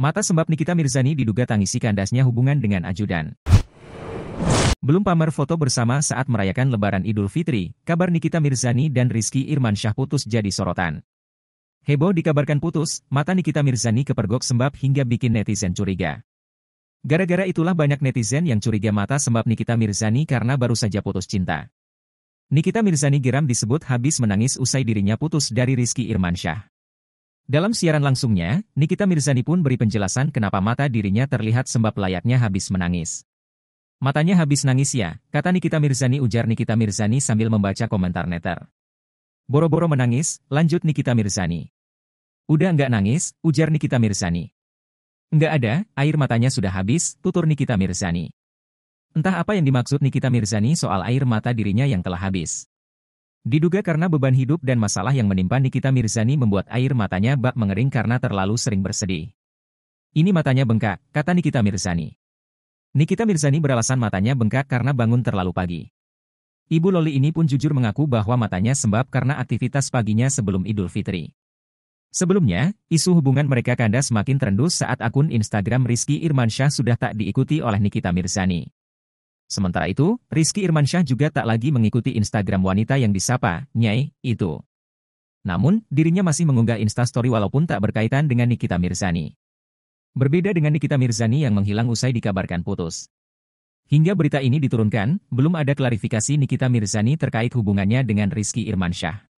Mata sembab Nikita Mirzani diduga tangisi kandasnya hubungan dengan ajudan. Belum pamer foto bersama saat merayakan lebaran Idul Fitri, kabar Nikita Mirzani dan Rizky Irman Syah putus jadi sorotan. Heboh dikabarkan putus, mata Nikita Mirzani kepergok sembab hingga bikin netizen curiga. Gara-gara itulah banyak netizen yang curiga mata sembab Nikita Mirzani karena baru saja putus cinta. Nikita Mirzani geram disebut habis menangis usai dirinya putus dari Rizky Irmansyah. Dalam siaran langsungnya, Nikita Mirzani pun beri penjelasan kenapa mata dirinya terlihat sembab layaknya habis menangis. Matanya habis nangis ya, kata Nikita Mirzani ujar Nikita Mirzani sambil membaca komentar netter. Boro-boro menangis, lanjut Nikita Mirzani. Udah nggak nangis, ujar Nikita Mirzani. Nggak ada, air matanya sudah habis, tutur Nikita Mirzani. Entah apa yang dimaksud Nikita Mirzani soal air mata dirinya yang telah habis. Diduga karena beban hidup dan masalah yang menimpa Nikita Mirzani membuat air matanya bak mengering karena terlalu sering bersedih. Ini matanya bengkak, kata Nikita Mirzani. Nikita Mirzani beralasan matanya bengkak karena bangun terlalu pagi. Ibu Loli ini pun jujur mengaku bahwa matanya sembab karena aktivitas paginya sebelum Idul Fitri. Sebelumnya, isu hubungan mereka kandas semakin terendus saat akun Instagram Rizky Irmansyah sudah tak diikuti oleh Nikita Mirzani. Sementara itu, Rizky Irmansyah juga tak lagi mengikuti Instagram wanita yang disapa, Nyai, itu. Namun, dirinya masih mengunggah Instastory walaupun tak berkaitan dengan Nikita Mirzani. Berbeda dengan Nikita Mirzani yang menghilang usai dikabarkan putus. Hingga berita ini diturunkan, belum ada klarifikasi Nikita Mirzani terkait hubungannya dengan Rizky Irmansyah.